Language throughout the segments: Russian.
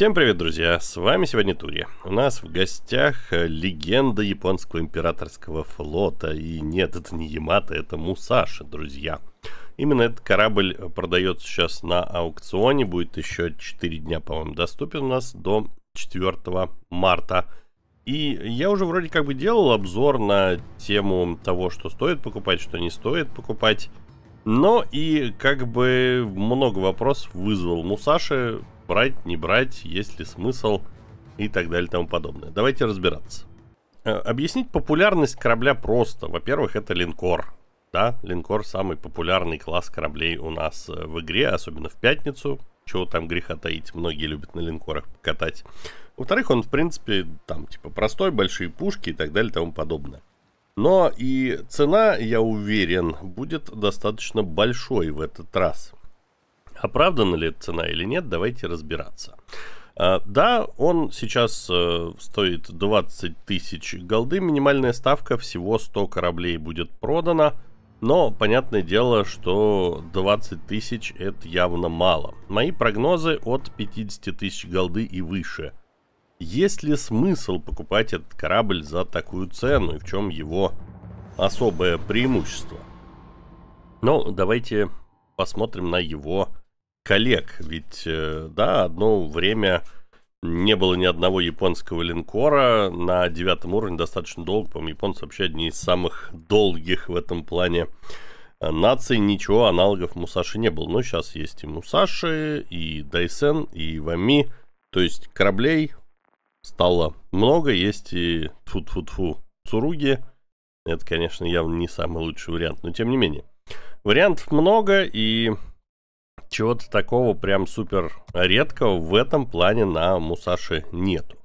Всем привет, друзья! С вами сегодня Тури. У нас в гостях э, легенда японского императорского флота. И нет, это не Ямато, это Мусаши, друзья. Именно этот корабль э, продается сейчас на аукционе. Будет еще 4 дня, по-моему, доступен у нас до 4 марта. И я уже вроде как бы делал обзор на тему того, что стоит покупать, что не стоит покупать. Но и как бы много вопросов вызвал Мусаши брать, не брать, есть ли смысл и так далее и тому подобное. Давайте разбираться. Э, объяснить популярность корабля просто. Во-первых, это линкор. Да, линкор самый популярный класс кораблей у нас э, в игре, особенно в пятницу. Чего там греха таить, многие любят на линкорах катать. Во-вторых, он, в принципе, там, типа, простой, большие пушки и так далее и тому подобное. Но и цена, я уверен, будет достаточно большой в этот раз. Оправдана ли эта цена или нет, давайте разбираться. А, да, он сейчас э, стоит 20 тысяч голды, минимальная ставка, всего 100 кораблей будет продано, но понятное дело, что 20 тысяч это явно мало. Мои прогнозы от 50 тысяч голды и выше. Есть ли смысл покупать этот корабль за такую цену и в чем его особое преимущество? Ну, давайте посмотрим на его коллег, ведь, э, да, одно время не было ни одного японского линкора на девятом уровне достаточно долго. По-моему, японцы вообще одни из самых долгих в этом плане э, наций. Ничего аналогов Мусаши не было. Но сейчас есть и Мусаши, и Дайсен, и Вами. То есть кораблей стало много. Есть и тфу тфу тфу Цуруги. Это, конечно, явно не самый лучший вариант, но тем не менее. Вариантов много, и чего-то такого прям супер редкого в этом плане на Мусаши нету.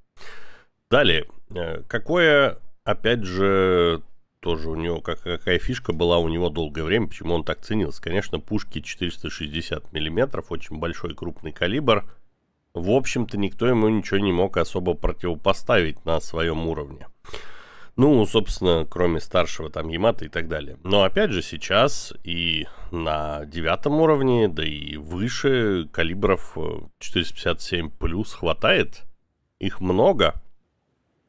Далее, э, какое, опять же, тоже у него как, какая фишка была у него долгое время, почему он так ценился. Конечно, пушки 460 мм, очень большой крупный калибр. В общем-то, никто ему ничего не мог особо противопоставить на своем уровне. Ну, собственно, кроме старшего там Ямата и так далее. Но опять же сейчас и на девятом уровне, да и выше калибров 457 э, плюс хватает. Их много.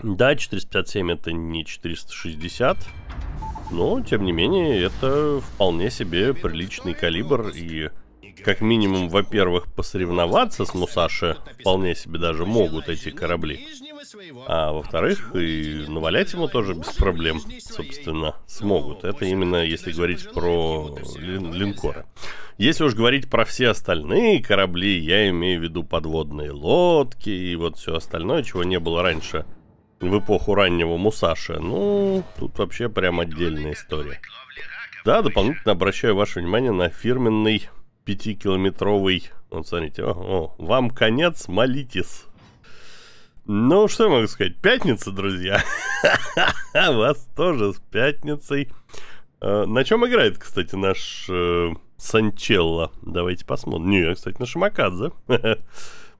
Да, 457 это не 460, но, тем не менее, это вполне себе приличный калибр и как минимум, во-первых, посоревноваться с Мусаши вполне себе даже могут эти корабли. А во-вторых, и навалять ему тоже без проблем, собственно, смогут. Это именно если говорить про лин линкоры. Если уж говорить про все остальные корабли, я имею в виду подводные лодки и вот все остальное, чего не было раньше в эпоху раннего Мусаши. Ну, тут вообще прям отдельная история. Да, дополнительно обращаю ваше внимание на фирменный 5-километровый... Вот смотрите, о, о, вам конец, молитесь. Ну, что я могу сказать? Пятница, друзья. Вас тоже с пятницей. А, на чем играет, кстати, наш э, Санчелло? Давайте посмотрим. Не, кстати, на Шамакадзе.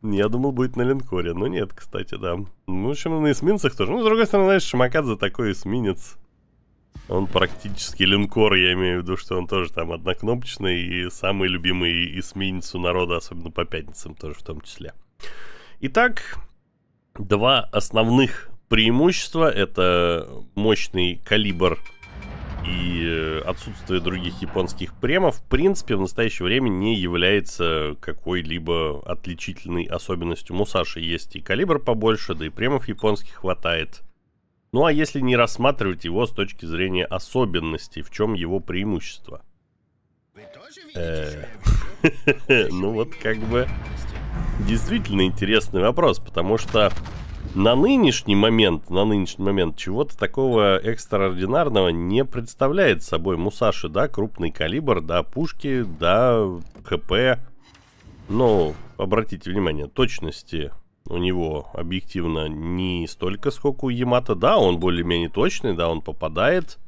Я думал, будет на линкоре, но нет, кстати, да. Ну, в общем, на эсминцах тоже. Ну, с другой стороны, знаешь, Шамакадзе такой эсминец. Он практически линкор, я имею в виду, что он тоже там однокнопочный и самый любимый эсминец у народа, особенно по пятницам тоже в том числе. Итак, два основных преимущества. Это мощный калибр и э, отсутствие других японских премов, в принципе, в настоящее время не является какой-либо отличительной особенностью. Мусаши есть и калибр побольше, да и премов японских хватает. Ну а если не рассматривать его с точки зрения особенностей, в чем его преимущество? Э, ну вот как бы действительно интересный вопрос, потому что на нынешний момент, на нынешний момент чего-то такого экстраординарного не представляет собой Мусаши, да, крупный калибр, да, пушки, да, КП. Но обратите внимание, точности у него объективно не столько, сколько у Ямато. Да, он более-менее точный, да, он попадает.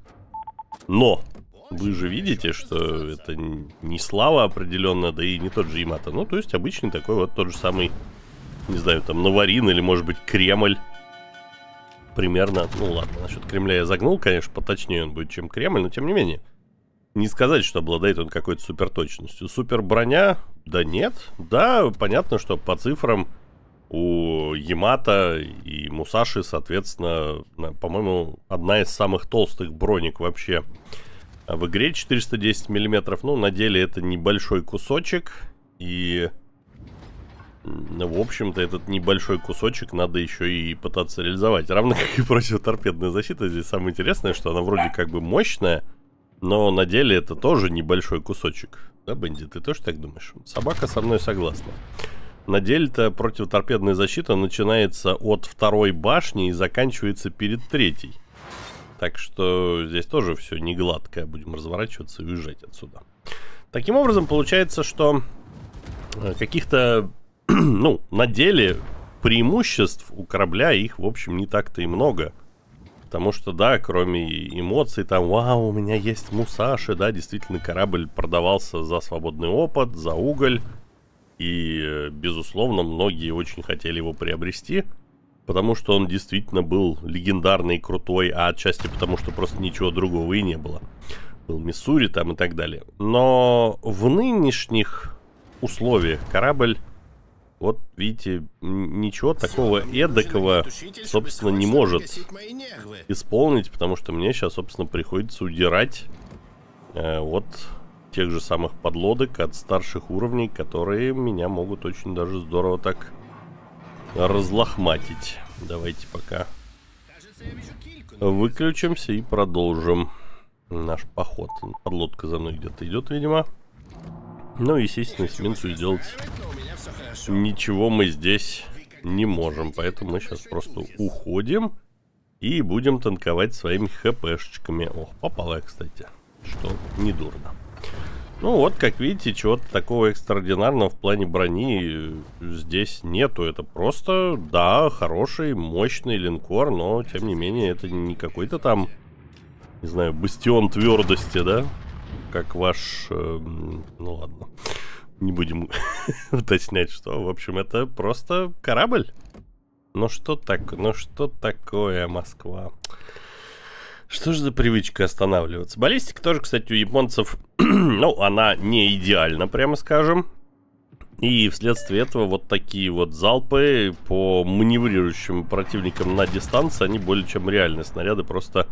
Но вы же видите, что это не слава определенная, да и не тот же Ямато. Ну, то есть обычный такой вот тот же самый, не знаю, там, Наварин или, может быть, Кремль. Примерно, ну ладно, насчет Кремля я загнул, конечно, поточнее он будет, чем Кремль, но тем не менее. Не сказать, что обладает он какой-то суперточностью. Супер броня? Да нет. Да, понятно, что по цифрам у Ямата и Мусаши, соответственно, по-моему, одна из самых толстых броник вообще а в игре 410 миллиметров. Ну, на деле это небольшой кусочек. И, в общем-то, этот небольшой кусочек надо еще и пытаться реализовать. Равно как и противоторпедная защита. Здесь самое интересное, что она вроде как бы мощная, но на деле это тоже небольшой кусочек. Да, Бенди, ты тоже так думаешь? Собака со мной согласна. На деле-то противоторпедная защита начинается от второй башни и заканчивается перед третьей. Так что здесь тоже все не гладкое. Будем разворачиваться и уезжать отсюда. Таким образом, получается, что э, каких-то, ну, на деле преимуществ у корабля их, в общем, не так-то и много. Потому что, да, кроме эмоций, там, вау, у меня есть Мусаши, да, действительно, корабль продавался за свободный опыт, за уголь. И, э, безусловно, многие очень хотели его приобрести потому что он действительно был легендарный, крутой, а отчасти потому, что просто ничего другого и не было. Был Миссури там и так далее. Но в нынешних условиях корабль, вот видите, ничего такого эдакого, собственно, не может исполнить, потому что мне сейчас, собственно, приходится удирать э, от тех же самых подлодок, от старших уровней, которые меня могут очень даже здорово так разлохматить. Давайте пока выключимся и продолжим наш поход. Подлодка за мной где-то идет, видимо. Ну, естественно, эсминцу сделать ничего мы здесь не можем. Поэтому мы сейчас просто уходим и будем танковать своими хпшечками. Ох, попала я, кстати, что не дурно. Ну вот, как видите, чего-то такого экстраординарного в плане брони здесь нету. Это просто, да, хороший, мощный линкор, но, тем не менее, это не какой-то там, не знаю, бастион твердости, да? Как ваш... Э, ну ладно, не будем уточнять, что. В общем, это просто корабль. Ну что так, ну что такое Москва? Что же за привычка останавливаться? Баллистика тоже, кстати, у японцев, ну, она не идеальна, прямо скажем. И вследствие этого вот такие вот залпы по маневрирующим противникам на дистанции, они более чем реальны. Снаряды просто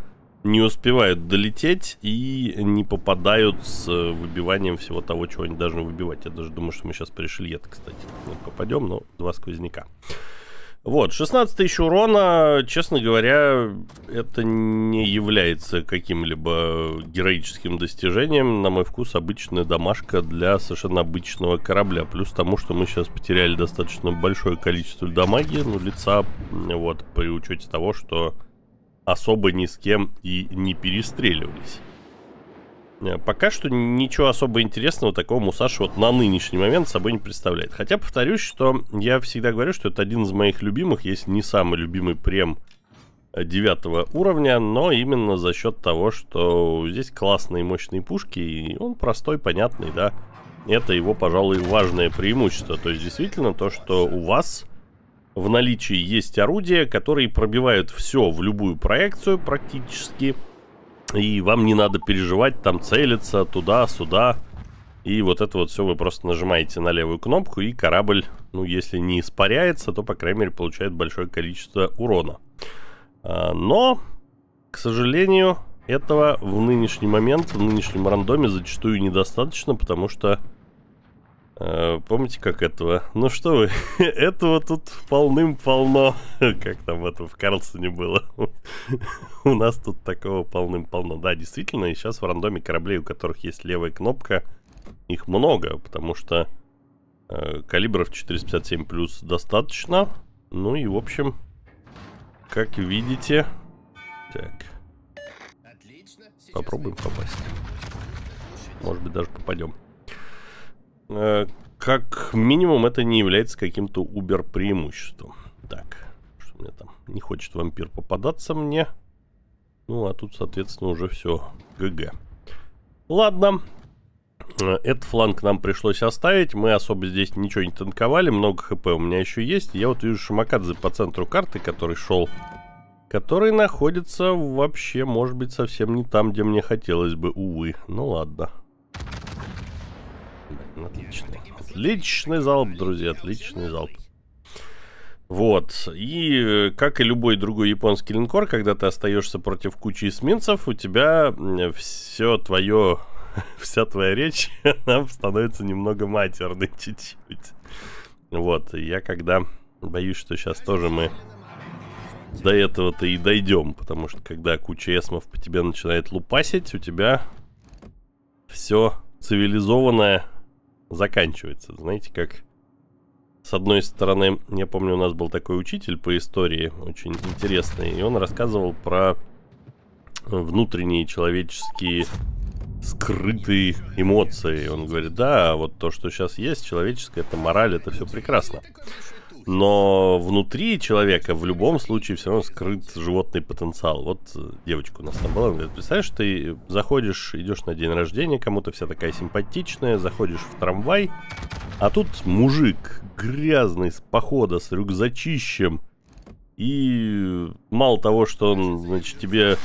не успевают долететь и не попадают с э, выбиванием всего того, чего они должны выбивать. Я даже думаю, что мы сейчас пришли это, кстати, попадем, но два сквозняка. Вот, 16 тысяч урона, честно говоря, это не является каким-либо героическим достижением. На мой вкус, обычная домашка для совершенно обычного корабля. Плюс тому, что мы сейчас потеряли достаточно большое количество дамаги, ну, лица, вот, при учете того, что особо ни с кем и не перестреливались. Э, пока что ничего особо интересного такого Мусаши вот на нынешний момент собой не представляет. Хотя повторюсь, что я всегда говорю, что это один из моих любимых, если не самый любимый прем э, девятого уровня, но именно за счет того, что здесь классные мощные пушки, и он простой, понятный, да. Это его, пожалуй, важное преимущество. То есть действительно то, что у вас в наличии есть орудия, которые пробивают все в любую проекцию практически, и вам не надо переживать, там целиться туда-сюда. И вот это вот все вы просто нажимаете на левую кнопку, и корабль, ну, если не испаряется, то, по крайней мере, получает большое количество урона. А, но, к сожалению, этого в нынешний момент, в нынешнем рандоме зачастую недостаточно, потому что Э, помните, как этого? Ну что вы, этого тут полным-полно. Как там это в Карлсоне было. У нас тут такого полным-полно. Да, действительно, и сейчас в рандоме кораблей, у которых есть левая кнопка, их много, потому что э, калибров 457 плюс достаточно. Ну и, в общем, как видите... Так. Попробуем попасть. Может быть, даже попадем. Э, как минимум это не является каким-то убер преимуществом. Так, что мне там? Не хочет вампир попадаться мне. Ну, а тут, соответственно, уже все ГГ. Ладно. Э, этот фланг нам пришлось оставить. Мы особо здесь ничего не танковали. Много хп у меня еще есть. Я вот вижу Шамакадзе по центру карты, который шел... Который находится вообще, может быть, совсем не там, где мне хотелось бы, увы. Ну ладно. Отлично. Отличный залп, друзья, отличный залп. Вот. И э, как и любой другой японский линкор, когда ты остаешься против кучи эсминцев, у тебя все твое, вся твоя речь, она становится немного матерной чуть-чуть. Вот. Я когда боюсь, что сейчас тоже мы до этого-то и дойдем, потому что когда куча эсмов по тебе начинает лупасить, у тебя все цивилизованное заканчивается. Знаете, как с одной стороны, я помню, у нас был такой учитель по истории, очень интересный, и он рассказывал про внутренние человеческие скрытые эмоции. Он говорит, да, вот то, что сейчас есть, человеческое, это мораль, это все прекрасно. Но внутри человека в любом случае все равно скрыт животный потенциал. Вот э, девочка у нас там была, она говорит, представляешь, ты заходишь, идешь на день рождения, кому-то вся такая симпатичная, заходишь в трамвай, а тут мужик грязный с похода, с рюкзачищем, и мало того, что он, значит, тебе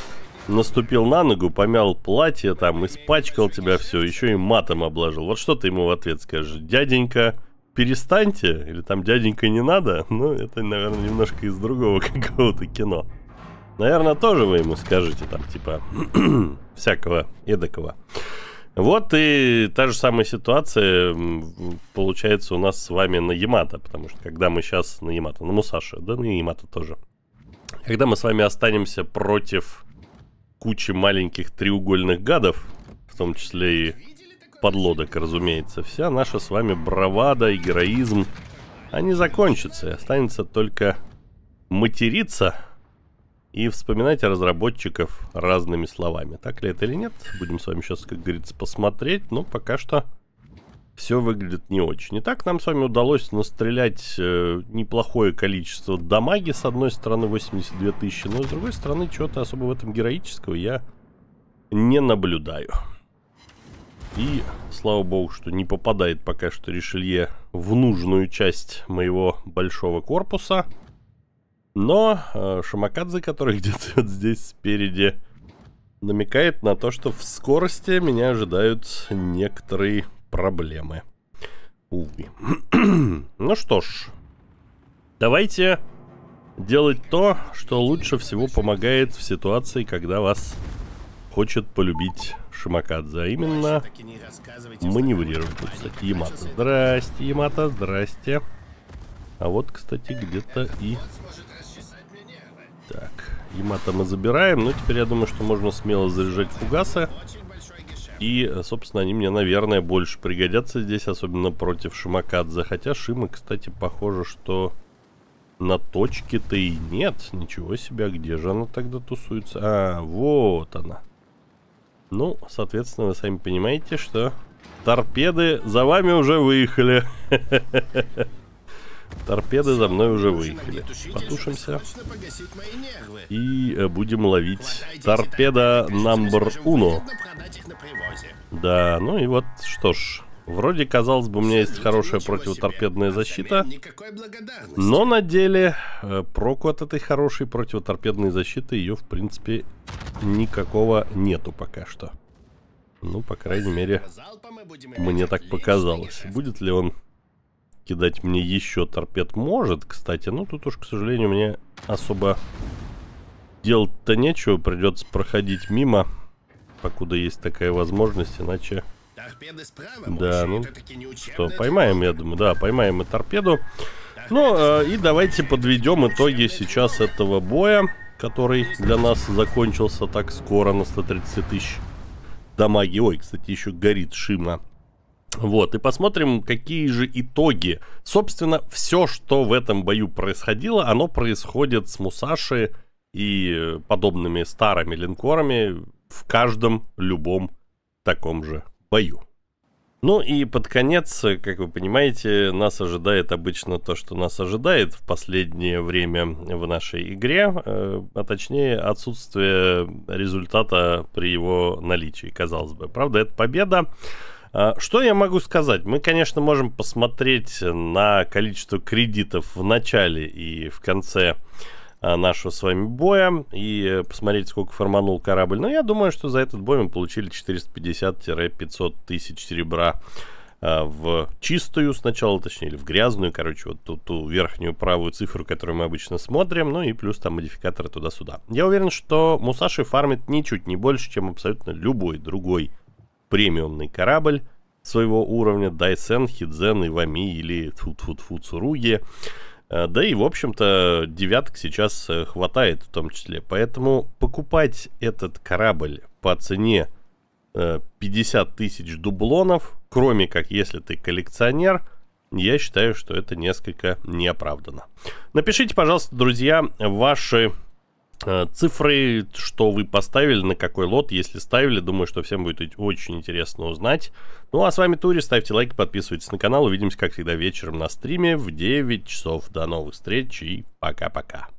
наступил на ногу, помял платье там, испачкал тебя все, еще и матом обложил. Вот что ты ему в ответ скажешь? Дяденька, перестаньте, или там дяденька не надо, ну, это, наверное, немножко из другого какого-то кино. Наверное, тоже вы ему скажете там, типа, всякого эдакого. Вот и та же самая ситуация получается у нас с вами на Ямато, потому что когда мы сейчас на Ямато, на Мусаши, да на Ямато тоже. Когда мы с вами останемся против кучи маленьких треугольных гадов, в том числе и подлодок, разумеется, вся наша с вами бравада и героизм, они закончатся, и останется только материться и вспоминать разработчиков разными словами. Так ли это или нет, будем с вами сейчас, как говорится, посмотреть, но пока что все выглядит не очень. И так нам с вами удалось настрелять э, неплохое количество дамаги, с одной стороны 82 тысячи, но с другой стороны чего-то особо в этом героического я не наблюдаю. И, слава богу, что не попадает пока что решелье в нужную часть моего большого корпуса. Но э, Шамакадзе, который где-то вот здесь спереди, намекает на то, что в скорости меня ожидают некоторые проблемы. Увы. ну что ж, давайте делать то, что лучше всего помогает в ситуации, когда вас хочет полюбить Шимакадзе, а именно маневрируем. Тут, кстати, Ямато. Здрасте, Ямато, здрасте. А вот, кстати, где-то и... Так, Ямато мы забираем. Ну, теперь я думаю, что можно смело заряжать фугасы. И, собственно, они мне, наверное, больше пригодятся здесь, особенно против Шимакадзе. Хотя Шима, кстати, похоже, что на точке-то и нет. Ничего себе, а где же она тогда тусуется? А, вот она. Ну, соответственно, вы сами понимаете, что торпеды за вами уже выехали. Торпеды за мной уже выехали. Потушимся. И э, будем ловить торпеда номер уно. Да, ну и вот что ж. Вроде, казалось бы, у меня есть хорошая противоторпедная защита, но на деле э, проку от этой хорошей противоторпедной защиты ее, в принципе, никакого нету пока что. Ну, по крайней мере, мне так показалось. Будет ли он кидать мне еще торпед? Может, кстати, но тут уж, к сожалению, мне особо делать-то нечего. Придется проходить мимо, покуда есть такая возможность, иначе Торпеды справа. Да, ну что, поймаем, я думаю, да, поймаем и торпеду. Ну, э, и давайте подведем итоги сейчас этого боя, который для нас закончился так скоро на 130 тысяч дамаги. Ой, кстати, еще горит шимна. Вот, и посмотрим, какие же итоги. Собственно, все, что в этом бою происходило, оно происходит с Мусаши и подобными старыми линкорами в каждом любом таком же бою. Ну и под конец, как вы понимаете, нас ожидает обычно то, что нас ожидает в последнее время в нашей игре, э, а точнее отсутствие результата при его наличии, казалось бы. Правда, это победа. А что я могу сказать? Мы, конечно, можем посмотреть на количество кредитов в начале и в конце Э, нашего с вами боя и посмотреть, сколько форманул корабль. Но я думаю, что за этот бой мы получили 450-500 тысяч серебра э, в чистую сначала, точнее, или в грязную, короче, вот ту, ту верхнюю правую цифру, которую мы обычно смотрим, ну и плюс там модификаторы туда-сюда. Я уверен, что Мусаши фармит ничуть не больше, чем абсолютно любой другой премиумный корабль своего уровня, Дайсен, Хидзен, Ивами или Фу-Фу-Фу Цуруги. -фу Э, да и, в общем-то, девяток сейчас э, хватает в том числе. Поэтому покупать этот корабль по цене 50 э, тысяч дублонов, кроме как если ты коллекционер, я считаю, что это несколько неоправданно. Напишите, пожалуйста, друзья, ваши Э, цифры, что вы поставили, на какой лот, если ставили, думаю, что всем будет очень интересно узнать. Ну а с вами Тури, ставьте лайки, подписывайтесь на канал, увидимся, как всегда, вечером на стриме в 9 часов. До новых встреч и пока-пока.